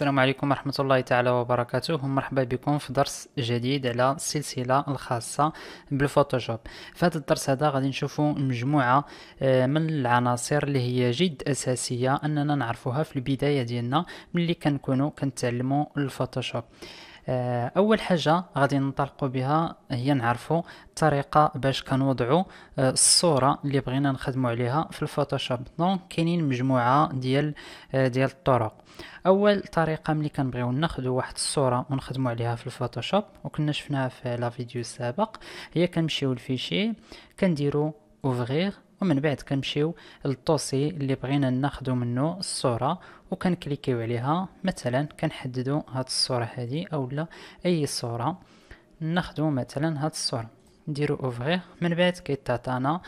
السلام عليكم ورحمة الله تعالى وبركاته مرحبا بكم في درس جديد على السلسلة الخاصة بالفوتوشوب في هذا الدرس هذا غادي نشوفوا مجموعة آه، من العناصر اللي هي جد أساسية أننا نعرفوها في البداية ديالنا ملي كنكونوا كنتعلموا الفوتوشوب آه، اول حاجه غادي ننطلقوا بها هي نعرفوا الطريقه باش كنوضعوا آه، الصوره اللي بغينا نخدموا عليها في الفوتوشوب دونك كاينين مجموعه ديال آه، ديال الطرق اول طريقه ملي كنبغيو ناخذوا واحد الصوره ونخدموا عليها في الفوتوشوب وكنا شفناها في لا فيديو السابق هي كنمشيو للفيشي كنديروا اوفغيغ ومن بعد كنمشيو للطوسي اللي بغينا ناخدو منه الصوره وكنكليكيو عليها مثلا كنحددو هاد الصوره هادي اولا اي صوره ناخدو مثلا هاد الصوره نديرو اوفغيغ من بعد كيتعطانا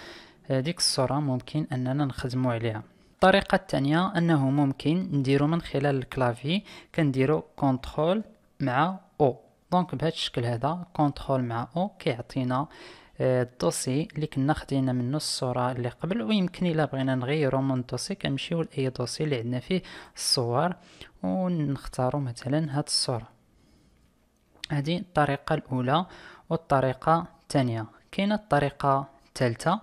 هذيك آه، الصوره ممكن اننا نخدمو عليها الطريقه الثانيه انه ممكن نديرو من خلال الكلافي كنديرو كونترول مع او دونك بهذا الشكل هذا كونترول مع او كيعطينا الدوسي اللي كنا خدينا منه الصورة اللي قبل ويمكن إلا بغينا نغيرو من دوسي كنمشيو لأي دوسي اللي عندنا فيه الصور ونختارو مثلا هاد الصورة هذه الطريقة الأولى والطريقة الثانية كاينة الطريقة الثالثة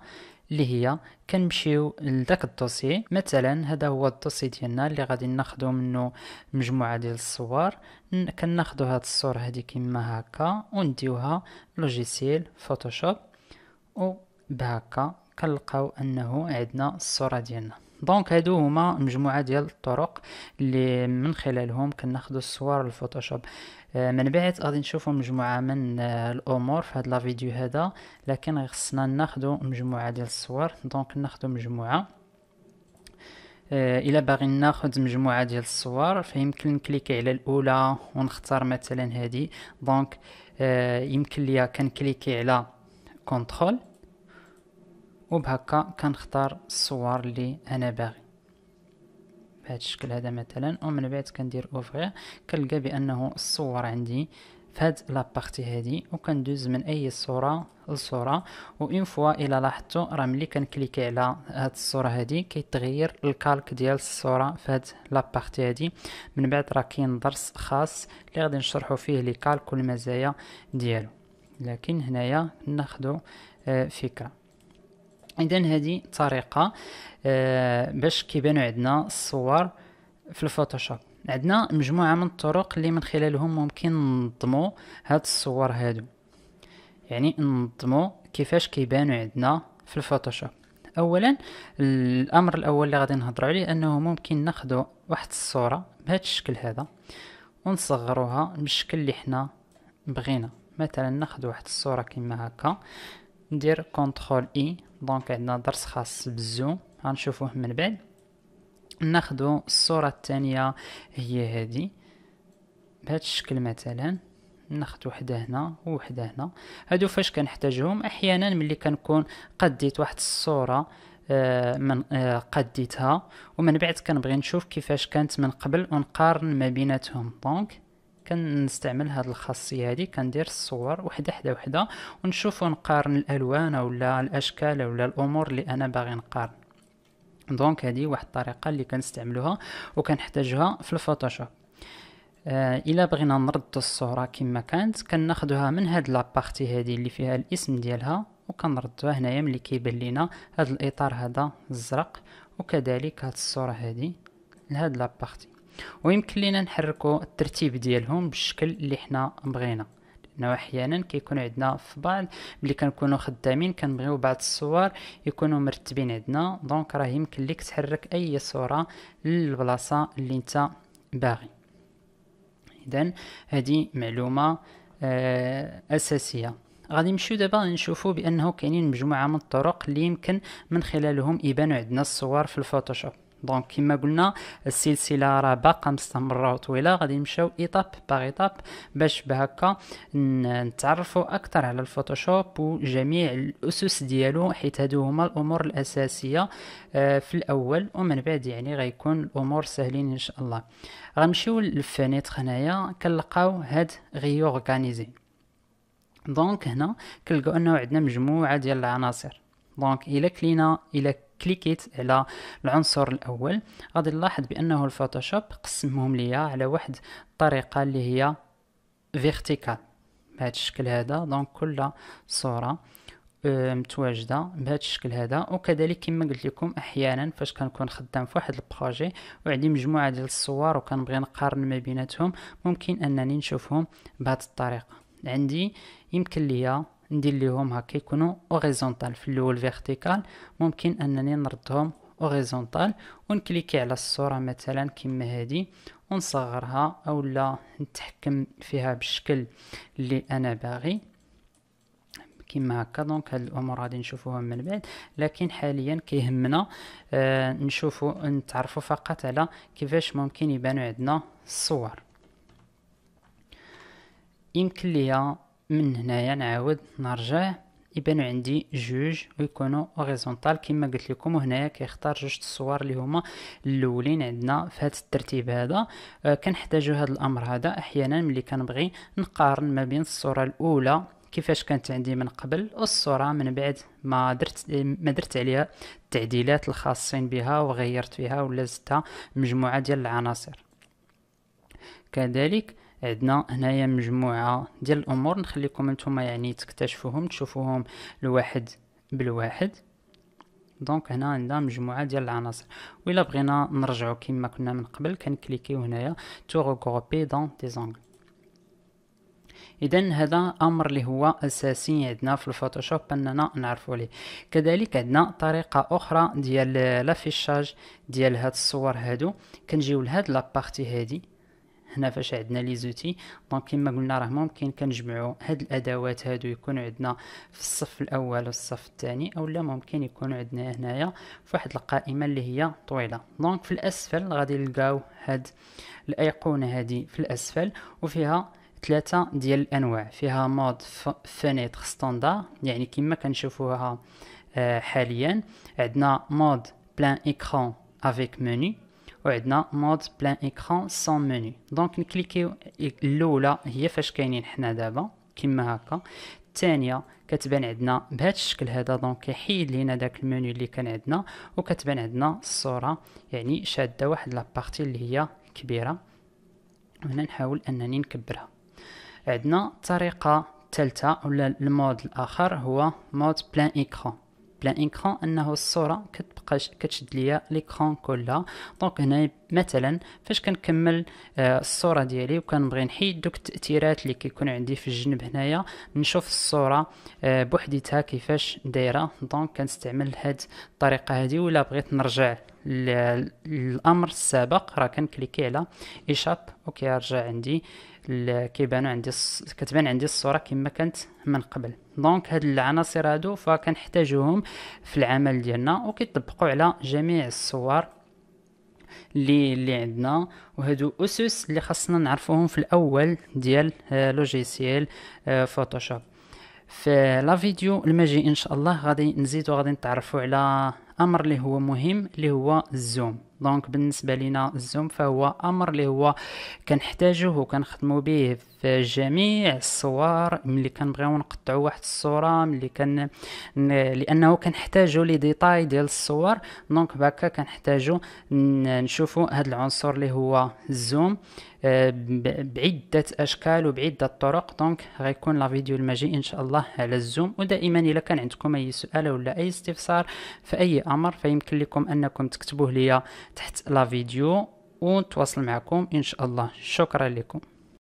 اللي هي كنمشيو لذاك الدوسي مثلا هذا هو الدوسي ديالنا اللي غادي ناخذو منه مجموعه ديال الصور كناخذو هاد الصوره هذه كما هكا ونديوها لوجيسيل فوتوشوب بهكا كنلقاو انه عندنا الصوره ديالنا دونك هادو هما مجموعه ديال الطرق اللي من خلالهم كناخذوا الصور الفوتوشوب آه، من بعد غادي نشوفوا مجموعه من آه، الامور في هاد لا فيديو هذا لكن خصنا ناخذوا مجموعه ديال الصور دونك ناخذوا مجموعه آه، الى باغي ناخذ مجموعه ديال الصور فيمكن نكليكي على الاولى ونختار مثلا هذه دونك يمكن ليا كنكليكي على كنترول وبهكا كنختار الصور اللي انا باغي بهذا الشكل هذا مثلا ومن بعد كندير اوفغيغ كنلقى بانه الصور عندي في هاد لابارتي هادي وكندوز من اي صوره لصوره وان فوا الى لاحظتو راه ملي كنكليكي على هاد الصوره هادي كيتغير الكالك ديال الصوره في هاد لابارتي هادي من بعد راه كاين درس خاص اللي غادي نشرحو فيه لي كالك والمزايا ديالو لكن هنايا ناخدو آه، فكره اذا هذه طريقه آه، باش كيبانو عندنا الصور في الفوتوشوب عندنا مجموعه من الطرق اللي من خلالهم ممكن نضمو هاد الصور هادو يعني نضمو كيفاش كيبانو عندنا في الفوتوشوب اولا الامر الاول اللي غادي نهضر عليه انه ممكن ناخذ واحد الصوره بهذا الشكل هذا ونصغروها بالشكل اللي حنا بغينا مثلا ناخذ واحد الصوره كيما هكا ندير كونترول اي دونك عندنا درس خاص بالزوم غنشوفوه من بعد ناخذ الصوره الثانيه هي هذه بهذا الشكل مثلا ناخذ وحده هنا وحده هنا هادو فاش كنحتاجهم احيانا ملي كنكون قديت واحد الصوره آه، من آه، قديتها ومن بعد كنبغي نشوف كيفاش كانت من قبل ونقارن ما بيناتهم دونك كنستعمل هاد الخاصيه هادي كندير الصور وحده حدا وحده ونشوف ونقارن الالوان ولا الاشكال ولا الامور اللي انا باغي نقارن دونك هادي واحد الطريقه اللي كنستعملوها وكنحتاجها في الفوتوشوب آه الا بغينا نرد الصوره كما كانت كناخذها من هاد لابارتي هادي اللي فيها الاسم ديالها وكنردها هنايا ملي كيبان لينا هاد الاطار هذا الزرق وكذلك هاد الصوره هادي لهاد لابارتي ويمكن لينا نحركو الترتيب ديالهم بالشكل اللي حنا بغينا لانه احيانا كيكون عندنا في بعض ملي كنكونوا خدامين كنبغيو بعض الصور يكونوا مرتبين عندنا دونك راه يمكن لك تحرك اي صوره للبلاصه اللي انت باغي اذا هذه معلومه آه اساسيه غادي نمشيو دابا نشوفوا بانه كاينين مجموعه من الطرق اللي يمكن من خلالهم يبانو عندنا الصور في الفوتوشوب دونك كيما قلنا السلسله راه باقا مستمره وطويله غادي نمشيو ايطاب باغ ايطاب باش بهكا نتعرفوا اكثر على الفوتوشوب وجميع الاسس ديالو حيت هادو هما الامور الاساسيه آه، في الاول ومن بعد يعني غيكون الامور سهلين ان شاء الله غنمشيو للفانيتر هنايا كنلقاو هاد غي دونك هنا كنلقاو انه عندنا مجموعه ديال العناصر دونك الى كلينا الى كليكيت على العنصر الاول غادي نلاحظ بانه الفوتوشوب قسمهم ليا على واحد الطريقه اللي هي فيرتيكال بهذا الشكل هذا دونك كل صوره آه، متواجده بهذا الشكل هذا وكذلك كما قلت لكم احيانا فاش كنكون خدام في واحد البروجي وعندي مجموعه ديال الصور وكنبغي نقارن ما بيناتهم ممكن انني نشوفهم بهذه الطريقه عندي يمكن ليا ندير ليهم هكا يكونوا اوريزونتال في الاول فيرتيكال ممكن انني نردهم اوريزونتال ونكليكي على الصوره مثلا كما هذه ونصغرها اولا نتحكم فيها بالشكل اللي انا باغي كما هكا دونك هاد الامور غادي نشوفوها من بعد لكن حاليا كيهمنا آه نشوفو نتعرفو فقط على كيفاش ممكن يبانو عندنا الصور يمكن ليا من هنايا نعاود نرجع يبانو عندي جوج ويكونوا اوريزونتال كما قلت لكم وهنايا كيختار جوج الصور اللي هما الاولين عندنا في هذا الترتيب هذا آه كنحتاجو هذا الامر هذا احيانا ملي كنبغي نقارن ما بين الصوره الاولى كيفاش كانت عندي من قبل الصوره من بعد ما درت ما درت عليها التعديلات الخاصين بها وغيرت فيها ولا زدتها مجموعه ديال العناصر كذلك عندنا هنايا مجموعه ديال الامور نخليكم نتوما يعني تكتشفوهم تشوفوهم الواحد بالواحد دونك هنا عندنا مجموعه ديال العناصر و الا بغينا نرجعو كما كنا من قبل كنكليكيو هنايا تو ريغروبي دون دي زونغل اذا هذا امر اللي هو اساسي عندنا في الفوتوشوب اننا نعرفوا ليه كذلك عندنا طريقه اخرى ديال لافيشاج ديال هاد الصور هادو كنجيو لهاد لابارتي هادي هنا فاش عندنا لي زوتي دونك كما قلنا راه ممكن كنجمعوا هاد الادوات هادو يكونوا عندنا في الصف الاول والصف الثاني او لا ممكن يكونوا عندنا هنايا في واحد القائمه اللي هي طويله دونك في الاسفل غادي نلقاو هاد الايقونه هادي في الاسفل وفيها ثلاثة ديال الأنواع فيها مود فينيتر ستاندار يعني كما كنشوفوها آه، حاليا عندنا مود بلان ايكرون افيك منو وعندنا مود بلان ايكران سون منو دونك نكليكيو الاولى هي فاش كاينين حنا دابا كما هكا الثانيه كتبان عندنا بهذا الشكل هذا دونك كيحيد لينا داك المنيو اللي كان عندنا وكتبان عندنا الصوره يعني شاده واحد لابارتي اللي هي كبيره هنا نحاول انني نكبرها عندنا الطريقه ثالثه ولا المود الاخر هو مود بلان ايكران بلان اكران انه الصوره كتبقى كتشد ليا ليكران كلها دونك هنا مثلا فاش كنكمل آه، الصوره ديالي وكنبغي نحيد دوك التاثيرات اللي كيكون عندي في الجنب هنايا نشوف الصوره آه، بوحديتها كيفاش دايره دونك كنستعمل هاد الطريقه هذه ولا بغيت نرجع الامر السابق راه كنكليكي على ايشاب اوكي رجع عندي كيبانو عندي كتبان عندي الصوره كما كانت من قبل دونك هاد العناصر هادو فكنحتاجوهم في العمل ديالنا وكيطبقوا على جميع الصور اللي اللي عندنا وهادو اسس اللي خاصنا نعرفوهم في الاول ديال آه، لوجيسيال آه، فوتوشوب في لا فيديو المجيء ان شاء الله غادي نزيدو غادي نتعرفوا على امر اللي هو مهم اللي هو الزوم دونك بالنسبه لنا الزوم فهو امر اللي هو كنحتاجوه وكنخدموا به في جميع الصور ملي كنبغيو نقطعوا واحد الصوره ملي كان لانه كنحتاجو لي ديتاي ديال الصور دونك هكا كنحتاجو نشوفو هاد العنصر اللي هو الزوم آه، بعدة أشكال وبعدة طرق دونك غيكون لا فيديو المجيء إن شاء الله على الزوم ودائما إلا كان عندكم أي سؤال ولا أي استفسار في أي أمر فيمكن لكم أنكم تكتبوه ليا تحت لا فيديو ونتواصل معكم ان شاء الله شكرا لكم